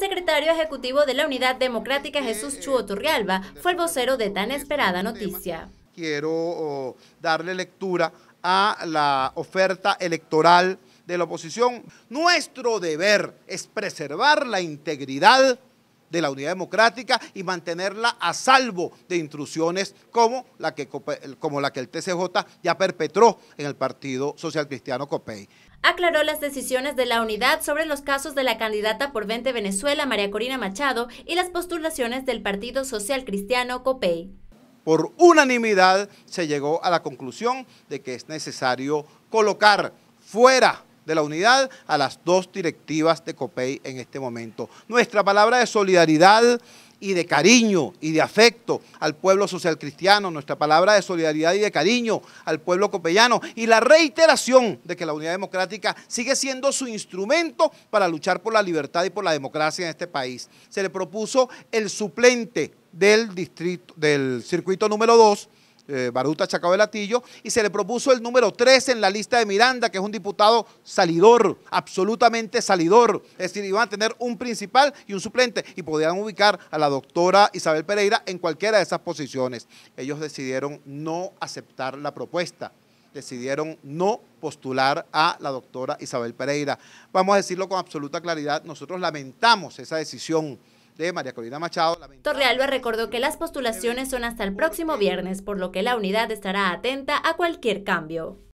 secretario ejecutivo de la Unidad Democrática eh, Jesús eh, Chuo Turrialba eh, fue el vocero de tan esperada noticia. Quiero oh, darle lectura a la oferta electoral de la oposición. Nuestro deber es preservar la integridad de la unidad democrática y mantenerla a salvo de intrusiones como la que, como la que el TCJ ya perpetró en el Partido Social Cristiano COPEI aclaró las decisiones de la unidad sobre los casos de la candidata por 20 Venezuela, María Corina Machado, y las postulaciones del Partido Social Cristiano COPEI. Por unanimidad se llegó a la conclusión de que es necesario colocar fuera de la unidad a las dos directivas de COPEI en este momento. Nuestra palabra de solidaridad y de cariño y de afecto al pueblo social cristiano, nuestra palabra de solidaridad y de cariño al pueblo copellano y la reiteración de que la unidad democrática sigue siendo su instrumento para luchar por la libertad y por la democracia en este país. Se le propuso el suplente del distrito del circuito número 2 eh, Baruta Chacao de Latillo, y se le propuso el número 13 en la lista de Miranda, que es un diputado salidor, absolutamente salidor. Es decir, iban a tener un principal y un suplente, y podían ubicar a la doctora Isabel Pereira en cualquiera de esas posiciones. Ellos decidieron no aceptar la propuesta decidieron no postular a la doctora Isabel Pereira. Vamos a decirlo con absoluta claridad, nosotros lamentamos esa decisión. María Corina Machado. Torrealba recordó que las postulaciones son hasta el próximo viernes, por lo que la unidad estará atenta a cualquier cambio.